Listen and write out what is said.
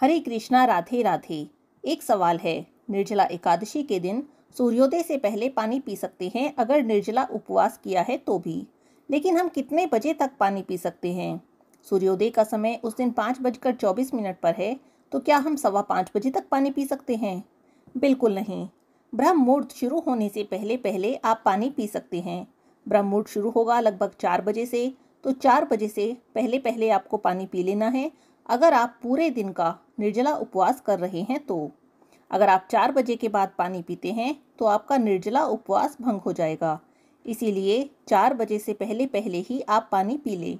हरे कृष्णा राधे राधे एक सवाल है निर्जला एकादशी के दिन सूर्योदय से पहले पानी पी सकते हैं अगर निर्जला उपवास किया है तो भी लेकिन हम कितने बजे तक पानी पी सकते हैं सूर्योदय का समय उस दिन पाँच बजकर चौबीस मिनट पर है तो क्या हम सवा पाँच बजे तक पानी पी सकते हैं बिल्कुल नहीं ब्रह्म मुहूर्त शुरू होने से पहले पहले आप पानी पी सकते हैं ब्रह्म मुहूर्त शुरू होगा लगभग चार बजे से तो चार बजे से पहले पहले आपको पानी पी लेना है अगर आप पूरे दिन का निर्जला उपवास कर रहे हैं तो अगर आप चार बजे के बाद पानी पीते हैं तो आपका निर्जला उपवास भंग हो जाएगा इसीलिए चार बजे से पहले पहले ही आप पानी पी लें